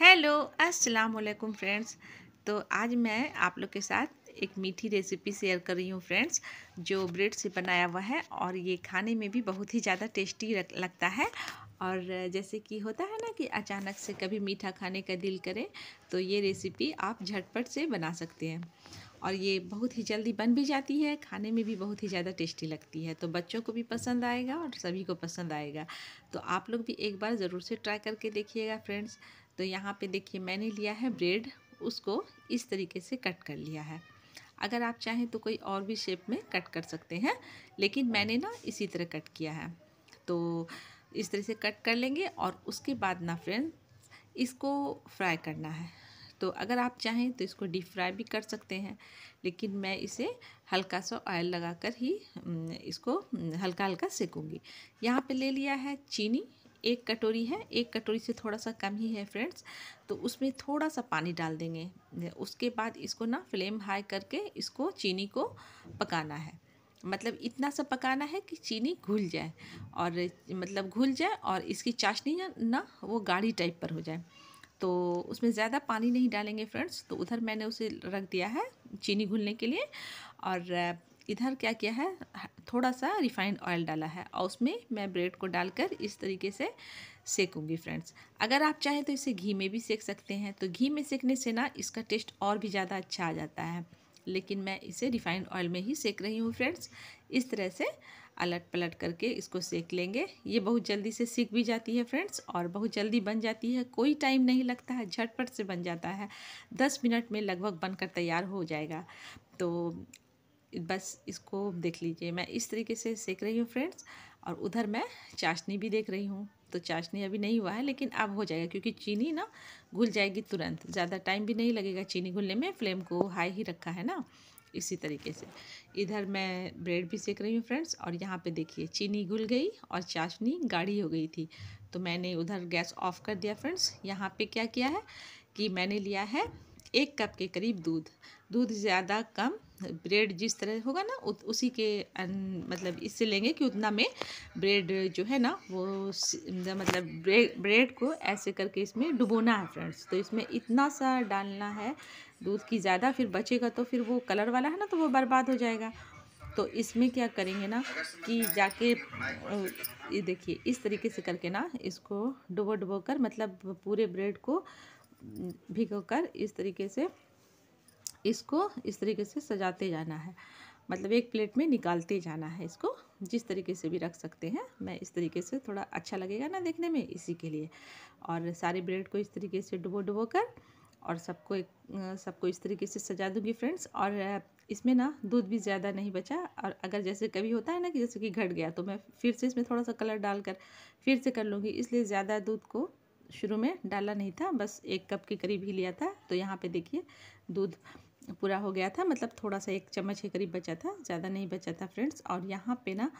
hello अस्सलाम वालेकुम friends तो आज मैं आप लोग के साथ एक मीठी रेसिपी शेयर कर रही हूँ फ्रेंड्स जो ब्रेड से बनाया हुआ है और ये खाने में भी बहुत ही ज़्यादा टेस्टी लगता है और जैसे कि होता है ना कि अचानक से कभी मीठा खाने का दिल करे तो ये रेसिपी आप झटपट से बना सकते हैं और ये बहुत ही जल्दी बन भी जाती है खाने में भी बहुत ही ज़्यादा टेस्टी लगती है तो बच्चों को भी पसंद आएगा और सभी को पसंद आएगा तो आप लोग भी एक बार ज़रूर से ट्राई करके देखिएगा फ्रेंड्स तो यहाँ पे देखिए मैंने लिया है ब्रेड उसको इस तरीके से कट कर लिया है अगर आप चाहें तो कोई और भी शेप में कट कर सकते हैं लेकिन मैंने ना इसी तरह कट किया है तो इस तरह से कट कर लेंगे और उसके बाद ना फ्रेंड इसको फ्राई करना है तो अगर आप चाहें तो इसको डीप फ्राई भी कर सकते हैं लेकिन मैं इसे हल्का सा ऑयल लगाकर ही हम्म, इसको हल्का हल्का सेकूँगी यहाँ पे ले लिया है चीनी एक कटोरी है एक कटोरी से थोड़ा सा कम ही है फ्रेंड्स तो उसमें थोड़ा सा पानी डाल देंगे उसके बाद इसको ना फ्लेम हाई करके इसको चीनी को पकाना है मतलब इतना सा पकाना है कि चीनी घुल जाए और मतलब घुल जाए और इसकी चाशनी ना वो गाढ़ी टाइप पर हो जाए तो उसमें ज़्यादा पानी नहीं डालेंगे फ्रेंड्स तो उधर मैंने उसे रख दिया है चीनी घुलने के लिए और इधर क्या किया है थोड़ा सा रिफाइंड ऑयल डाला है और उसमें मैं ब्रेड को डालकर इस तरीके से सेकूंगी फ्रेंड्स अगर आप चाहें तो इसे घी में भी सेक सकते हैं तो घी में सेकने से ना इसका टेस्ट और भी ज़्यादा अच्छा आ जाता है लेकिन मैं इसे रिफाइंड ऑयल में ही सेक रही हूँ फ्रेंड्स इस तरह से अलट पलट करके इसको सेक लेंगे ये बहुत जल्दी से सीख भी जाती है फ्रेंड्स और बहुत जल्दी बन जाती है कोई टाइम नहीं लगता है झटपट से बन जाता है दस मिनट में लगभग बनकर तैयार हो जाएगा तो बस इसको देख लीजिए मैं इस तरीके से सेक रही हूँ फ्रेंड्स और उधर मैं चाशनी भी देख रही हूँ तो चाशनी अभी नहीं हुआ है लेकिन अब हो जाएगा क्योंकि चीनी ना घुल जाएगी तुरंत ज़्यादा टाइम भी नहीं लगेगा चीनी घुलने में फ्लेम को हाई ही रखा है ना इसी तरीके से इधर मैं ब्रेड भी सेक रही हूँ फ्रेंड्स और यहाँ पे देखिए चीनी घुल गई और चाशनी गाढ़ी हो गई थी तो मैंने उधर गैस ऑफ कर दिया फ्रेंड्स यहाँ पे क्या किया है कि मैंने लिया है एक कप के करीब दूध दूध ज़्यादा कम ब्रेड जिस तरह होगा ना उसी के अन, मतलब इससे लेंगे कि उतना में ब्रेड जो है ना वो मतलब ब्रेड ब्रेड को ऐसे करके इसमें डुबोना है फ्रेंड्स तो इसमें इतना सा डालना है दूध की ज़्यादा फिर बचेगा तो फिर वो कलर वाला है ना तो वो बर्बाद हो जाएगा तो इसमें क्या करेंगे ना कि जाके ये देखिए इस तरीके से करके ना इसको डुबो डुबो कर मतलब पूरे ब्रेड को भिगो कर इस तरीके से इसको इस तरीके से सजाते जाना है मतलब एक प्लेट में निकालते जाना है इसको जिस तरीके से भी रख सकते हैं मैं इस तरीके से थोड़ा अच्छा लगेगा ना देखने में इसी के लिए और सारे ब्रेड को इस तरीके से डुबो डुबो कर और सबको एक सबको इस तरीके से सजा दूंगी फ्रेंड्स और इसमें ना दूध भी ज़्यादा नहीं बचा और अगर जैसे कभी होता है ना कि जैसे कि घट गया तो मैं फिर से इसमें थोड़ा सा कलर डालकर फिर से कर लूँगी इसलिए ज़्यादा दूध को शुरू में डाला नहीं था बस एक कप के करीब ही लिया था तो यहाँ पे देखिए दूध पूरा हो गया था मतलब थोड़ा सा एक चम्मच के करीब बचा था ज़्यादा नहीं बचा था फ्रेंड्स और यहाँ पे ना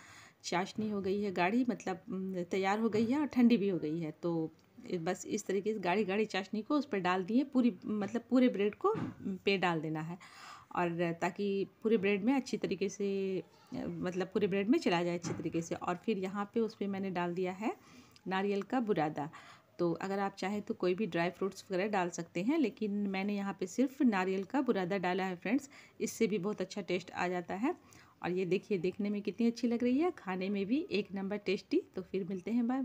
चाशनी हो गई है गाढ़ी मतलब तैयार हो गई है और ठंडी भी हो गई है तो बस इस तरीके से गाढ़ी गाढ़ी चाशनी को उस पर डाल दिए पूरी मतलब पूरे ब्रेड को पे डाल देना है और ताकि पूरे ब्रेड में अच्छी तरीके से मतलब पूरे ब्रेड में चला जाए अच्छी तरीके से और फिर यहाँ पर उस पर मैंने डाल दिया है नारियल का बुरादा तो अगर आप चाहें तो कोई भी ड्राई फ्रूट्स वगैरह डाल सकते हैं लेकिन मैंने यहाँ पे सिर्फ नारियल का बुरादा डाला है फ्रेंड्स इससे भी बहुत अच्छा टेस्ट आ जाता है और ये देखिए देखने में कितनी अच्छी लग रही है खाने में भी एक नंबर टेस्टी तो फिर मिलते हैं बाय